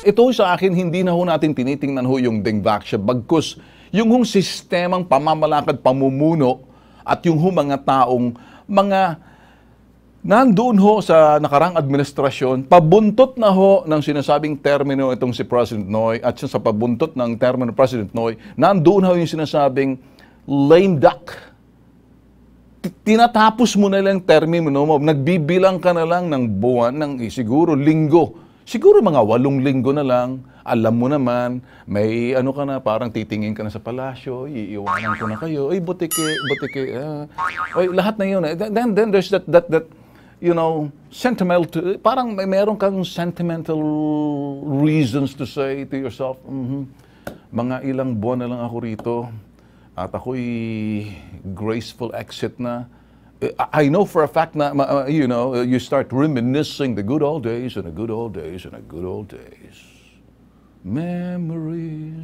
Ito sa akin, hindi na ho natin tinitingnan ho yung Dengvaxia, bagkus yung hong sistemang pamamalakad, pamumuno, at yung hong mga taong mga nandoon ho sa nakarang administrasyon, pabuntot na ho ng sinasabing termino itong si President Noy at sa pabuntot ng termino President Noy, nandoon ho yung sinasabing lame duck. Tinatapos mo na lang termino mo, nagbibilang ka na lang ng buwan, ng eh, siguro linggo siguro mga walong linggo na lang, alam mo naman, may ano ka na, parang titingin ka na sa palasyo, iiwanan ko na kayo, ay butike, butike, uh, ay, lahat na yun. Eh. Then, then there's that, that, that, you know, sentimental, parang may meron kang sentimental reasons to say to yourself, mm-hmm, mga ilang buwan na lang ako rito, at ako'y graceful exit na, I know for a fact, now, uh, you know, you start reminiscing the good old days and the good old days and the good old days. Memories